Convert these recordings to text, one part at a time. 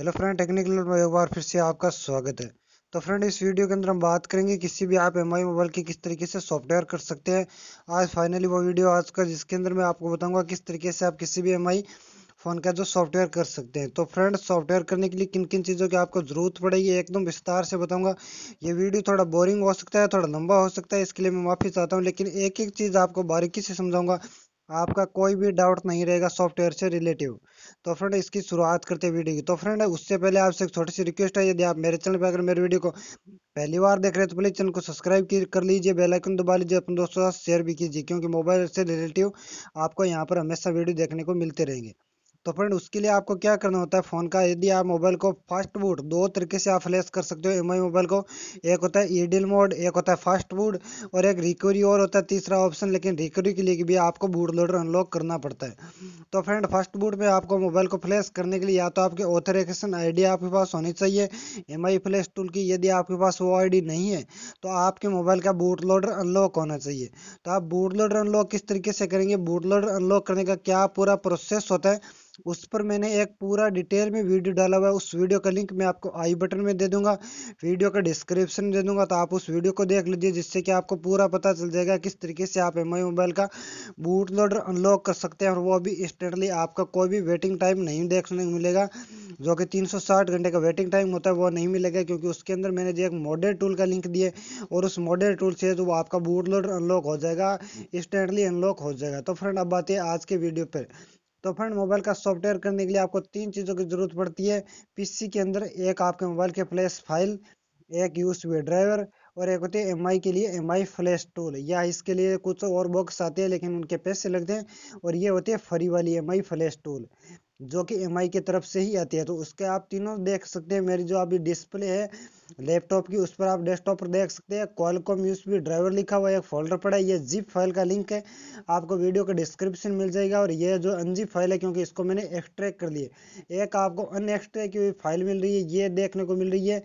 hello friend technical में एक बार फिर से आपका स्वागत है तो फ्रेंड इस वीडियो के अंदर हम बात करेंगे किसी भी आप एम आई मोबाइल की किस तरीके से सॉफ्टवेयर कर सकते हैं आज फाइनली वो वीडियो आज का जिसके अंदर मैं आपको बताऊंगा किस तरीके से आप किसी भी एम आई फ़ोन का जो सॉफ्टवेयर कर सकते हैं तो फ्रेंड सॉफ्टवेयर करने के लिए किन किन चीज़ों की आपको ज़रूरत पड़ेगी एकदम विस्तार से बताऊंगा ये वीडियो थोड़ा बोरिंग हो सकता है थोड़ा लंबा हो सकता है इसके लिए मैं माफ़ी चाहता हूँ लेकिन एक एक चीज़ आपको बारीकी से समझाऊंगा आपका कोई भी डाउट नहीं रहेगा सॉफ्टवेयर से रिलेटिव तो फ्रेंड इसकी शुरुआत करते हैं वीडियो की तो फ्रेंड उससे पहले आपसे एक छोटी सी रिक्वेस्ट है यदि आप मेरे चैनल पर अगर मेरे वीडियो को पहली बार देख रहे हैं तो प्लीज़ चैनल को सब्सक्राइब कर लीजिए बेलाइकन दबा लीजिए अपने दोस्तों के साथ शेयर भी कीजिए क्योंकि मोबाइल से रिलेटिव आपको यहाँ पर हमेशा वीडियो देखने को मिलते रहेंगे तो फ्रेंड उसके लिए आपको क्या करना होता है फ़ोन का यदि आप मोबाइल को फास्ट बूट दो तरीके से आप फ्लैश कर सकते हो एम मोबाइल को एक होता है ईडिल मोड एक होता है फास्ट बूट और एक रिकवरी और होता है तीसरा ऑप्शन लेकिन रिकवरी के लिए भी आपको बूट लोडर अनलॉक करना पड़ता है तो फ्रेंड फास्ट बूट में आपको मोबाइल को फ्लैश करने के लिए या तो आपके ऑथराइजेशन आई आपके पास होनी चाहिए एम आई फ्लैश टूल की यदि आपके पास वो आई नहीं है तो आपके मोबाइल का बूट लोडर अनलॉक होना चाहिए तो आप बूट लोडर अनलॉक किस तरीके से करेंगे बूट लोडर अनलॉक करने का क्या पूरा प्रोसेस होता है उस पर मैंने एक पूरा डिटेल में वीडियो डाला हुआ है उस वीडियो का लिंक मैं आपको आई बटन में दे दूंगा वीडियो का डिस्क्रिप्शन दे दूंगा तो आप उस वीडियो को देख लीजिए जिससे कि आपको पूरा पता चल जाएगा किस तरीके से आप एम मोबाइल का बूट लोडर अनलॉक कर सकते हैं और वो भी इंस्टेंटली आपका कोई भी वेटिंग टाइम नहीं देखने को मिलेगा जो कि 360 घंटे का वेटिंग टाइम होता है वो नहीं मिलेगा क्योंकि उसके अंदर मैंने जो एक मॉडल टूल का लिंक दिए और उस मॉडल टूल से जो आपका बूट लोडर अनलॉक हो जाएगा इंस्टेंटली अनलॉक हो जाएगा तो फ्रेंड अब बात है आज के वीडियो पर तो फ्रेंड मोबाइल का सॉफ्टवेयर करने के लिए आपको तीन चीज़ों की ज़रूरत पड़ती है पीसी के अंदर एक आपके मोबाइल के फ्लैश फाइल एक यूज हुए ड्राइवर और एक होती है एम के लिए एम आई फ्लैश टूल या इसके लिए कुछ और बॉक्स आते हैं लेकिन उनके पैसे लगते हैं और ये होते हैं फ्री वाली एम आई फ्लैश टूल जो कि एम की तरफ से ही आती है तो उसके आप तीनों देख सकते हैं मेरी जो अभी डिस्प्ले है लैपटॉप की उस पर आप डेस्कटॉप पर देख सकते हैं कॉलकॉम यूएसबी ड्राइवर लिखा हुआ एक फोल्डर पड़ा है ये जिप फाइल का लिंक है आपको वीडियो का डिस्क्रिप्शन मिल जाएगा और ये जो अनजिप फाइल है क्योंकि इसको मैंने एक्सट्रैक्ट कर लिया एक आपको अन की हुई फाइल मिल रही है ये देखने को मिल रही है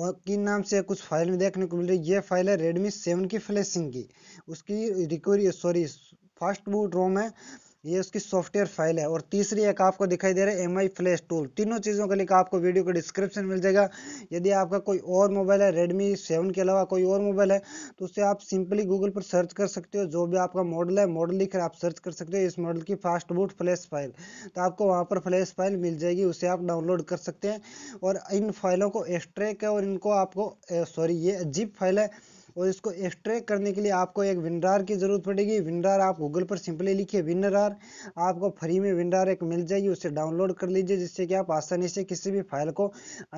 और किन नाम से कुछ फाइल में देखने को मिल रही है ये फाइल है रेडमी सेवन की फ्लैशिंग की उसकी recovery sorry fast boot ROM है ये उसकी सॉफ्टवेयर फाइल है और तीसरी एक आपको दिखाई दे रहा है एम आई फ्लैश टूल तीनों चीज़ों का लिंक आपको वीडियो के डिस्क्रिप्शन मिल जाएगा यदि आपका कोई और मोबाइल है रेडमी सेवन के अलावा कोई और मोबाइल है तो उसे आप सिंपली गूगल पर सर्च कर सकते हो जो भी आपका मॉडल है मॉडल लिख आप सर्च कर सकते हो इस मॉडल की फास्ट बूट फ्लैश फाइल तो आपको वहाँ पर फ्लैश फाइल मिल जाएगी उसे आप डाउनलोड कर सकते हैं और इन फाइलों को है और इनको आपको सॉरी ये जिप फाइल है और इसको एक्सट्रैक्ट करने के लिए आपको एक विनरार की ज़रूरत पड़ेगी विनरार आप गूगल पर सिंपली लिखिए विनरार आपको फ्री में विनरार एक मिल जाएगी उसे डाउनलोड कर लीजिए जिससे कि आप आसानी से किसी भी फाइल को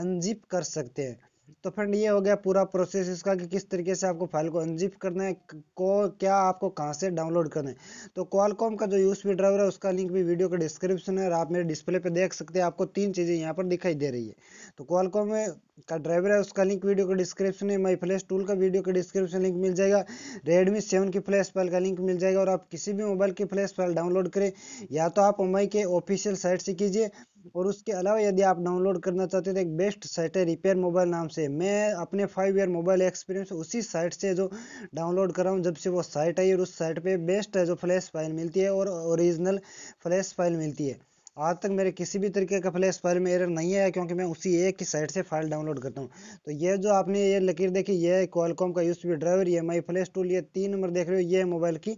अनजिप कर सकते हैं तो फ्रेंड ये हो गया पूरा प्रोसेस इसका कि किस तरीके से आपको फाइल को अनजिप करना है को क्या आपको कहाँ से डाउनलोड करना है तो क्वालकॉम का जो यूएसबी ड्राइवर है उसका लिंक भी वीडियो के डिस्क्रिप्शन है और आप मेरे डिस्प्ले पे देख सकते हैं आपको तीन चीज़ें यहाँ पर दिखाई दे रही है तो क्वालकॉम में का ड्राइवर है उसका लिंक वीडियो के डिस्क्रिप्शन में माई फ्लैश टूल का वीडियो के डिस्क्रिप्शन लिंक मिल जाएगा रेडमी सेवन की फ्लैश फाइल का लिंक मिल जाएगा और आप किसी भी मोबाइल की फ्लैश फाइल डाउनलोड करें या तो आप एम के ऑफिशियल साइट से कीजिए और उसके अलावा यदि आप डाउनलोड करना चाहते हो तो एक बेस्ट साइट है रिपेयर मोबाइल नाम से मैं अपने फाइव ईयर मोबाइल एक्सपीरियंस उसी साइट से जो डाउनलोड कर रहा हूँ जब से वो साइट आई और उस साइट पे बेस्ट है जो फ्लैश फाइल मिलती है और ओरिजिनल फ्लैश फाइल मिलती है आज तक मेरे किसी भी तरीके का फ्लैश फाइल में एरर नहीं आया क्योंकि मैं उसी एक ही साइट से फाइल डाउनलोड करता हूँ तो ये जो आपने ये लकीर देखी ये क्वालकॉम का यूएसबी ड्राइवर ये माई फ्लैश टूल ये तीन नंबर देख रहे हो ये मोबाइल की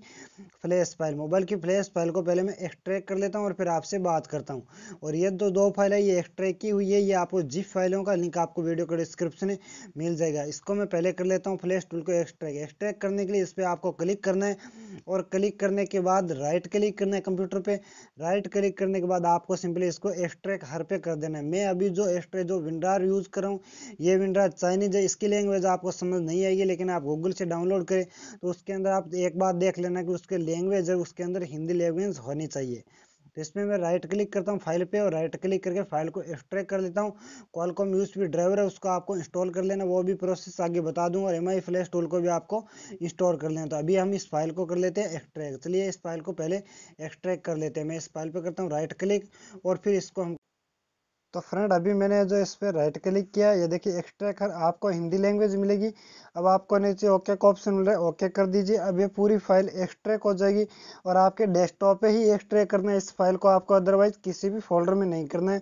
फ्लैश फाइल मोबाइल की फ्लैश फाइल को पहले मैं एक्सट्रैक्ट कर लेता हूँ और फिर आपसे बात करता हूँ और ये तो दो दो फाइल है ये एक्सट्रैक्ट की हुई है ये आपको जिप फाइलों का लिंक आपको वीडियो का डिस्क्रिप्शन में मिल जाएगा इसको मैं पहले कर लेता हूँ फ्लैश टूल को एक्सट्रैक एक्सट्रैक्ट करने के लिए इस पर आपको क्लिक करना है और क्लिक करने के बाद राइट क्लिक करना है कंप्यूटर पर राइट क्लिक करने के बाद बाद आपको सिंपली इसको एस्ट्रेक हर पे कर देना है मैं अभी जो एस्ट्रे जो विंड्रार यूज़ कर रहा हूँ ये विंड्रार चाइनीज है इसकी लैंग्वेज आपको समझ नहीं आएगी लेकिन आप गूगल से डाउनलोड करें तो उसके अंदर आप एक बार देख लेना कि उसके लैंग्वेज है उसके अंदर हिंदी लैंग्वेज होनी चाहिए तो इसमें मैं राइट क्लिक करता हूँ फाइल पे और राइट क्लिक करके फाइल को एक्सट्रैक्ट कर लेता हूँ कॉलकॉम यूज भी ड्राइवर है उसको आपको इंस्टॉल कर लेना वो भी प्रोसेस आगे बता दूँ और एम आई फ्लैश टूल को भी आपको इंस्टॉल कर लेना तो अभी हम इस फाइल को कर लेते हैं एक्सट्रैक्ट चलिए इस फाइल को पहले एक्सट्रैक्ट कर लेते हैं मैं इस फाइल पर करता हूँ राइट क्लिक और फिर इसको हम तो फ्रेंड अभी मैंने जो इस पर राइट क्लिक किया ये देखिए एक्स्ट्रा कर आपको हिंदी लैंग्वेज मिलेगी अब आपको नीचे ओके का ऑप्शन मिल रहा है ओके कर दीजिए अब ये पूरी फाइल एक्सट्रैक हो जाएगी और आपके डेस्कटॉप पे ही एक्सट्रैक करना है इस फाइल को आपको अदरवाइज किसी भी फोल्डर में नहीं करना है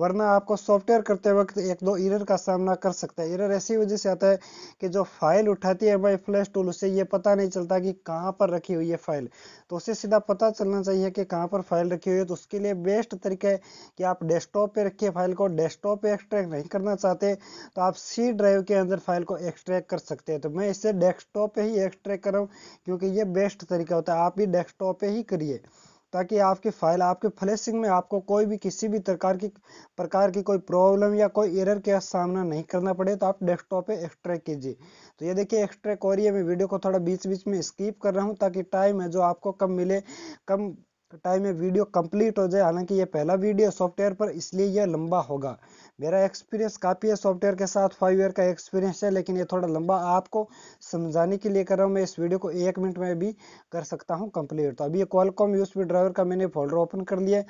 वरना आपको सॉफ्टवेयर करते वक्त एक दो एरर का सामना कर सकता है एरर ऐसी वजह से आता है कि जो फाइल उठाती है भाई फ्लैश टूल उससे ये पता नहीं चलता कि कहाँ पर रखी हुई है फाइल तो उसे सीधा पता चलना चाहिए कि कहाँ पर फाइल रखी हुई है तो उसके लिए बेस्ट तरीका है कि आप डेस्कटॉप पे रखिए फाइल को डेस्कटॉप पे एक्सट्रैक्ट नहीं करना चाहते तो आप सी ड्राइव के अंदर फाइल को एक्सट्रैक्ट कर सकते हैं तो मैं इसे डेस्कटॉप पर ही एक्सट्रैक्ट कर रहा हूँ क्योंकि ये बेस्ट तरीका होता है आप भी डेस्कटॉप पर ही करिए ताकि आपकी फाइल आपके फ्लैशिंग में आपको कोई भी किसी भी प्रकार की प्रकार की कोई प्रॉब्लम या कोई एरर का सामना नहीं करना पड़े तो आप डेस्कटॉप पे एक्सट्रैक्ट कीजिए तो ये देखिए एक्सट्रैक्ट और ये है मैं वीडियो को थोड़ा बीच बीच में स्किप कर रहा हूँ ताकि टाइम है जो आपको कम मिले कम टाइम में वीडियो कंप्लीट हो जाए हालांकि ये पहला वीडियो सॉफ्टवेयर पर इसलिए यह लंबा होगा मेरा एक्सपीरियंस काफ़ी है सॉफ्टवेयर के साथ फाइव ईयर का एक्सपीरियंस है लेकिन ये थोड़ा लंबा आपको समझाने के लिए कर रहा हूँ मैं इस वीडियो को एक मिनट में भी कर सकता हूँ कंप्लीट तो अभी ये कॉलकॉम यूएसबी ड्राइवर का मैंने फोल्डर ओपन कर लिया है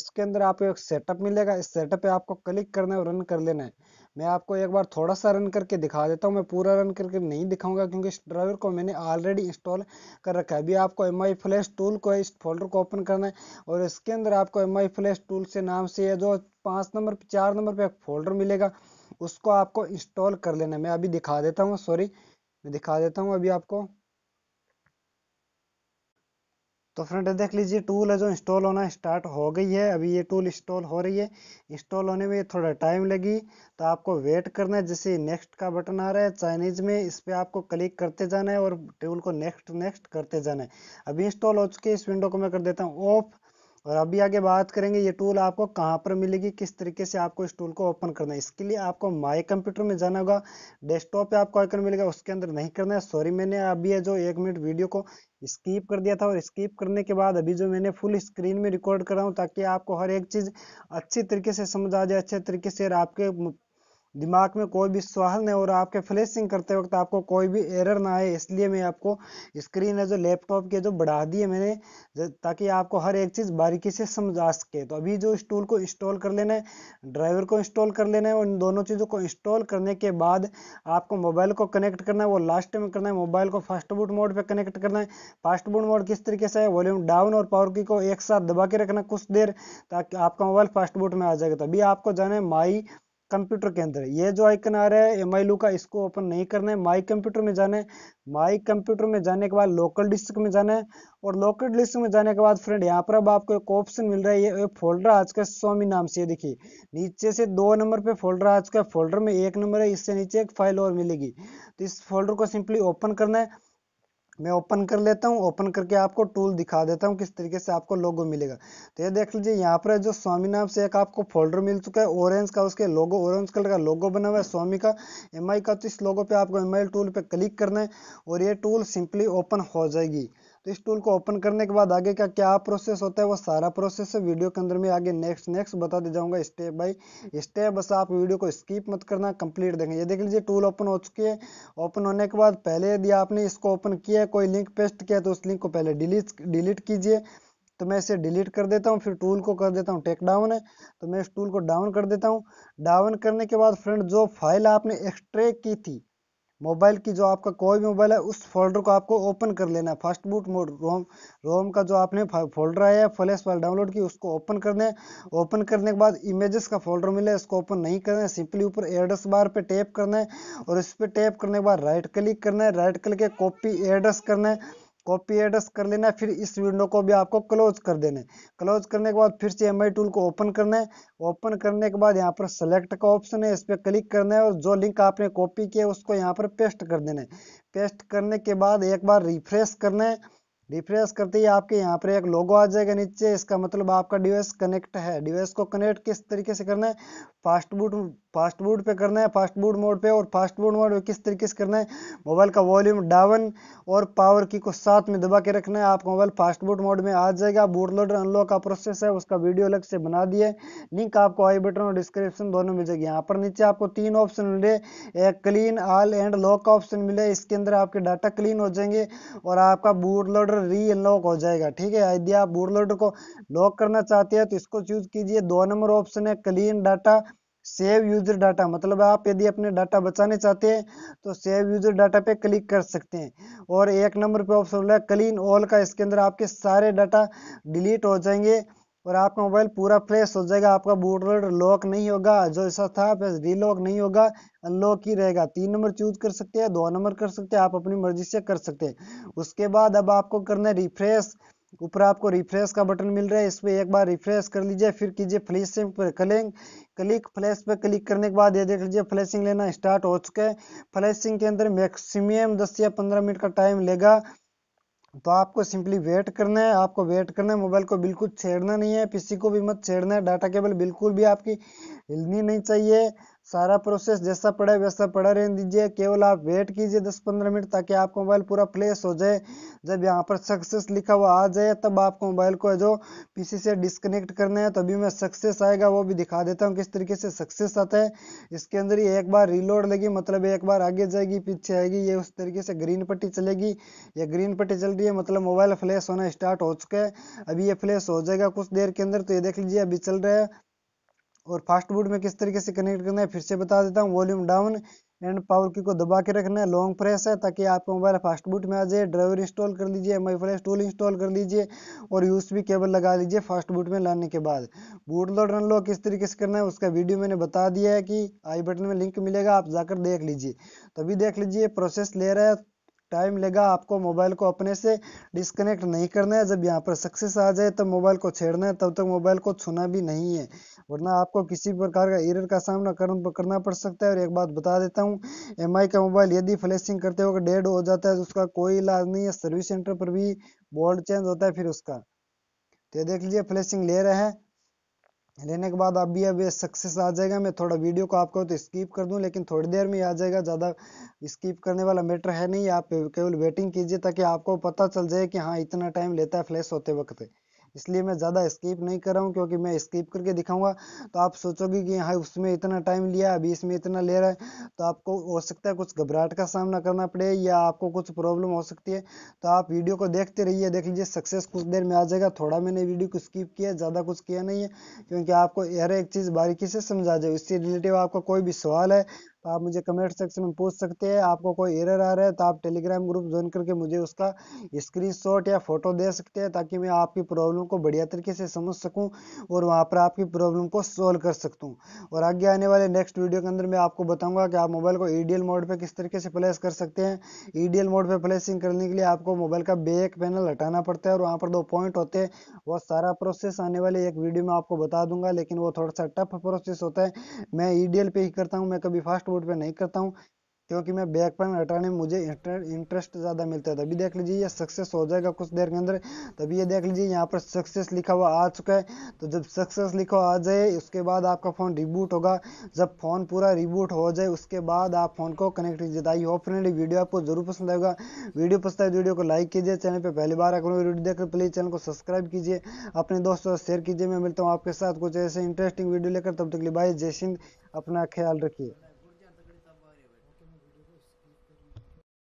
इसके अंदर आपको एक सेटअप मिलेगा इस सेटअप पे आपको क्लिक करना है और रन कर लेना है मैं आपको एक बार थोड़ा सा रन करके दिखा देता हूँ मैं पूरा रन करके नहीं दिखाऊंगा क्योंकि इस ड्राइवर को मैंने ऑलरेडी इंस्टॉल कर रखा है अभी आपको एम आई फ्लैश टूल को इस फोल्डर को ओपन करना है और इसके अंदर आपको एम आई फ्लैश टूल से नाम से जो पाँच नंबर चार नंबर पर एक फोल्डर मिलेगा उसको आपको इंस्टॉल कर लेना मैं अभी दिखा देता हूँ सॉरी मैं दिखा देता हूँ अभी आपको तो फ्रेंड देख लीजिए टूल है जो इंस्टॉल होना स्टार्ट हो गई है अभी ये टूल इंस्टॉल हो रही है इंस्टॉल होने में थोड़ा टाइम लगी तो आपको वेट करना है जैसे नेक्स्ट का बटन आ रहा है चाइनीज में इस पर आपको क्लिक करते जाना है और टूल को नेक्स्ट नेक्स्ट करते जाना है अभी इंस्टॉल हो चुके इस विंडो को मैं कर देता हूँ ऑफ और अभी आगे बात करेंगे ये टूल आपको कहाँ पर मिलेगी किस तरीके से आपको इस टूल को ओपन करना है इसके लिए आपको माई कंप्यूटर में जाना होगा डेस्कटॉप पे आपको आइकन मिलेगा उसके अंदर नहीं करना है सॉरी मैंने अभी जो एक मिनट वीडियो को स्कीप कर दिया था और स्कीप करने के बाद अभी जो मैंने फुल स्क्रीन में रिकॉर्ड कर रहा हूँ ताकि आपको हर एक चीज़ अच्छी तरीके से समझ आ जाए अच्छे तरीके से आपके दिमाग में कोई भी सवाल नहीं और आपके फ्लैशिंग करते वक्त आपको कोई भी एरर ना आए इसलिए मैं आपको स्क्रीन है जो लैपटॉप के जो बढ़ा दी है मैंने ताकि आपको हर एक चीज़ बारीकी से समझ आ सके तो अभी जो इस टूल को इंस्टॉल कर लेना है ड्राइवर को इंस्टॉल कर लेना है और इन दोनों चीज़ों को इंस्टॉल करने के बाद आपको मोबाइल को कनेक्ट करना है वो लास्ट में करना है मोबाइल को फास्ट बूट मोड पर कनेक्ट करना है फास्ट बूट मोड किस तरीके से है वॉल्यूम डाउन और पावर की को एक साथ दबा के रखना कुछ देर ताकि आपका मोबाइल फास्ट बूट में आ जाएगा तो अभी आपको जाना है माई कंप्यूटर के अंदर ये जो आइकन आ रहा है एम आई लू का इसको ओपन नहीं करना है माई कंप्यूटर में जाना है माई कंप्यूटर में जाने के बाद लोकल डिस्क में जाना है और लोकल डिस्क में जाने के बाद फ्रेंड यहाँ पर अब आपको एक ऑप्शन मिल रहा है ये फोल्डर आज का स्वामी नाम से देखिए नीचे से दो नंबर पे फोल्डर आज का फोल्डर में एक नंबर है इससे नीचे एक फाइल और मिलेगी तो इस फोल्डर को सिंपली ओपन करना है मैं ओपन कर लेता हूँ ओपन करके आपको टूल दिखा देता हूँ किस तरीके से आपको लोगो मिलेगा तो ये देख लीजिए यहाँ पर जो स्वामी नाम से एक आपको फोल्डर मिल चुका है ऑरेंज का उसके लोगो ऑरेंज कलर का लोगो बना हुआ है स्वामी का एम का तो इस लोगो पे आपको एम टूल पे क्लिक करना है और ये टूल सिंपली ओपन हो जाएगी तो इस टूल को ओपन करने के बाद आगे का क्या प्रोसेस होता है वो सारा प्रोसेस है वीडियो के अंदर में आगे नेक्स्ट नेक्स्ट बता दे जाऊंगा स्टेप बाय स्टेप बस आप वीडियो को स्किप मत करना कंप्लीट देखें ये देख लीजिए टूल ओपन हो चुकी है ओपन होने के बाद पहले यदि आपने इसको ओपन किया कोई लिंक पेस्ट किया तो उस लिंक को पहले डिलीट डिलीट कीजिए तो मैं इसे डिलीट कर देता हूँ फिर टूल को कर देता हूँ टेक डाउन है तो मैं इस टूल को डाउन कर देता हूँ डाउन करने के बाद फ्रेंड जो फाइल आपने एक्सट्रैक्ट की थी मोबाइल की जो आपका कोई भी मोबाइल है उस फोल्डर को आपको ओपन कर लेना है fast boot mode ROM ROM का जो आपने फोल्डर आया है फ्लैश फाइल डाउनलोड की उसको ओपन करना है ओपन करने के बाद इमेजेस का फोल्डर मिले इसको ओपन नहीं करना है सिंपली ऊपर एड्रेस बार पे टैप करना है और इस पर टैप करने के बाद राइट क्लिक करना है राइट क्लिक के कॉपी एड्रेस करना है कॉपी एड्रेस कर लेना है फिर इस विंडो को भी आपको क्लोज कर देना है क्लोज करने के बाद फिर से एम टूल को ओपन करना है ओपन करने के बाद यहाँ पर सेलेक्ट का ऑप्शन है इस पर क्लिक करना है और जो लिंक आपने कॉपी किया उसको यहाँ पर पेस्ट कर देना है पेस्ट करने के बाद एक बार रिफ्रेश करना है रिफ्रेश करते ही आपके यहाँ पर एक लोगो आ जाएगा नीचे इसका मतलब आपका डिवाइस कनेक्ट है डिवाइस को कनेक्ट किस तरीके से करना है फास्ट बूट फास्ट बूट पे करना है फास्ट बूट मोड पे और फास्ट मोड मोड किस तरीके से करना है मोबाइल का वॉल्यूम डाउन और पावर की को साथ में दबा के रखना है आपका मोबाइल फास्ट बूट मोड में आ जाएगा बूट लोडर अनलॉक का प्रोसेस है उसका वीडियो अलग से बना दिया है लिंक आपको आई बटन और डिस्क्रिप्शन दोनों मिल जाएगी यहाँ पर नीचे आपको तीन ऑप्शन मिले एक क्लीन आल एंड लॉक का ऑप्शन मिले इसके अंदर आपके डाटा क्लीन हो जाएंगे और आपका बूट लोडर री अनलॉक हो जाएगा ठीक है यदि आप बूट लोडर को लॉक करना चाहते हैं तो इसको चूज कीजिए दो नंबर ऑप्शन है clean data save user data मतलब आप यदि अपने डाटा बचाने चाहते हैं तो सेव यूजर डाटा पे क्लिक कर सकते हैं और एक नंबर पे ऑप्शन है क्लीन ऑल का इसके अंदर आपके सारे डाटा डिलीट हो जाएंगे और आपका मोबाइल पूरा फ्रेश हो जाएगा आपका बूट लॉक नहीं होगा जो ऐसा था बस रीलॉक नहीं होगा अनलॉक ही रहेगा तीन नंबर चूज कर सकते हैं दो नंबर कर सकते हैं आप अपनी मर्जी से कर सकते हैं उसके बाद अब आपको करना है रिफ्रेश ऊपर आपको रिफ्रेश का बटन मिल रहा है इस पर एक बार रिफ्रेश कर लीजिए फिर कीजिए फ्लिश पर करेंगे क्लिक फ्लैश पे क्लिक करने के बाद ये देख लीजिए फ्लैशिंग लेना स्टार्ट हो चुका है फ्लैशिंग के अंदर मैक्सिमम 10 या 15 मिनट का टाइम लेगा तो आपको सिंपली वेट करना है आपको वेट करना है मोबाइल को बिल्कुल छेड़ना नहीं है पीसी को भी मत छेड़ना है डाटा केबल बिल्कुल भी आपकी हिलनी नहीं चाहिए सारा प्रोसेस जैसा पड़ा है वैसा पड़ा रहने दीजिए केवल आप वेट कीजिए 10-15 मिनट ताकि आपका मोबाइल पूरा फ्लेश हो जाए जब यहाँ पर सक्सेस लिखा हुआ आ जाए तब आपको मोबाइल को जो पीसी से डिस्कनेक्ट करना है तभी मैं सक्सेस आएगा वो भी दिखा देता हूँ किस तरीके से सक्सेस आता है इसके अंदर ही एक बार रिलोड लगी मतलब एक बार आगे जाएगी पीछे आएगी ये उस तरीके से ग्रीन पट्टी चलेगी या ग्रीन पट्टी चल रही है मतलब मोबाइल फ्लैश होना स्टार्ट हो चुका है अभी ये फ्लैश हो जाएगा कुछ देर के अंदर तो ये देख लीजिए अभी चल रहा है और फास्ट बूट में किस तरीके से कनेक्ट करना है फिर से बता देता हूँ वॉल्यूम डाउन एंड पावर की को दबा के रखना है लॉन्ग प्रेस है ताकि आपका मोबाइल फास्ट बूट में आ जाए ड्राइवर इंस्टॉल कर लीजिए एम आई टूल इंस्टॉल कर लीजिए और यूएसबी केबल लगा लीजिए फास्ट बूट में लाने के बाद बूट लोड रन लो किस तरीके से करना है उसका वीडियो मैंने बता दिया है कि आई बटन में लिंक मिलेगा आप जाकर देख लीजिए तभी देख लीजिए प्रोसेस ले रहा है टाइम लेगा आपको मोबाइल को अपने से डिस्कनेक्ट नहीं करना है जब यहाँ पर सक्सेस आ जाए तब तो मोबाइल को छेड़ना है तब तक मोबाइल को छूना भी नहीं है वरना आपको किसी प्रकार का एरर का सामना करना पड़ सकता है और एक बात बता देता हूँ एम का मोबाइल यदि फ्लैशिंग करते हुए डेड हो जाता है तो उसका कोई इलाज नहीं है सर्विस सेंटर पर भी बोल्ड चेंज होता है फिर उसका तो देख लीजिए फ्लैशिंग ले रहे हैं लेने के बाद अभी अब ये सक्सेस आ जाएगा मैं थोड़ा वीडियो को आपको तो स्किप कर दूं लेकिन थोड़ी देर में आ जाएगा ज़्यादा स्किप करने वाला मैटर है नहीं आप केवल वेटिंग कीजिए ताकि आपको पता चल जाए कि हाँ इतना टाइम लेता है फ्लैश होते वक्त इसलिए मैं ज़्यादा स्किप नहीं कर रहा हूँ क्योंकि मैं स्किप करके दिखाऊंगा तो आप सोचोगे कि हाँ उसमें इतना टाइम लिया अभी इसमें इतना ले रहा है तो आपको हो सकता है कुछ घबराहट का सामना करना पड़े या आपको कुछ प्रॉब्लम हो सकती है तो आप वीडियो को देखते रहिए देख लीजिए सक्सेस कुछ देर में आ जाएगा थोड़ा मैंने वीडियो को स्किप किया ज़्यादा कुछ किया नहीं है क्योंकि आपको हर एक चीज़ बारीकी से समझा जाए उससे रिलेटिव आपका कोई भी सवाल है तो आप मुझे कमेंट सेक्शन में पूछ सकते हैं आपको कोई एरर आ रहा है तो आप टेलीग्राम ग्रुप ज्वाइन करके मुझे उसका स्क्रीनशॉट या फोटो दे सकते हैं ताकि मैं आपकी प्रॉब्लम को बढ़िया तरीके से समझ सकूं और वहां पर आपकी प्रॉब्लम को सॉल्व कर सकूं और आगे आने वाले नेक्स्ट वीडियो के अंदर मैं आपको बताऊंगा कि आप मोबाइल को ई मोड पर किस तरीके से प्लेस कर सकते हैं ई मोड पर प्लेसिंग करने के लिए आपको मोबाइल का बेक पैनल हटाना पड़ता है और वहाँ पर दो पॉइंट होते हैं वह सारा प्रोसेस आने वाले एक वीडियो में आपको बता दूंगा लेकिन वो थोड़ा सा टफ प्रोसेस होता है मैं ई पे ही करता हूँ मैं कभी फास्ट मोड पे नहीं करता हूँ क्योंकि मैं बैक पेन हटाने में मुझे इंटरेस्ट ज़्यादा मिलता है तभी देख लीजिए ये सक्सेस हो जाएगा कुछ देर के अंदर तभी ये देख लीजिए यहाँ पर सक्सेस लिखा हुआ आ चुका है तो जब सक्सेस लिखा हुआ आ जाए उसके बाद आपका फ़ोन रिबूट होगा जब फ़ोन पूरा रिबूट हो जाए उसके बाद आप फ़ोन को कनेक्ट कीजिए तो आई होप फ्रेंडली वीडियो आपको जरूर पसंद आएगा वीडियो पसंद आए तो वीडियो को लाइक कीजिए चैनल पर पहली बार आकर तो वीडियो देख प्लीज़ चैनल को सब्सक्राइब कीजिए अपने दोस्तों शेयर कीजिए मैं मिलता हूँ आपके साथ कुछ ऐसे इंटरेस्टिंग वीडियो लेकर तब तक लिए बाय जय सिंह अपना ख्याल रखिए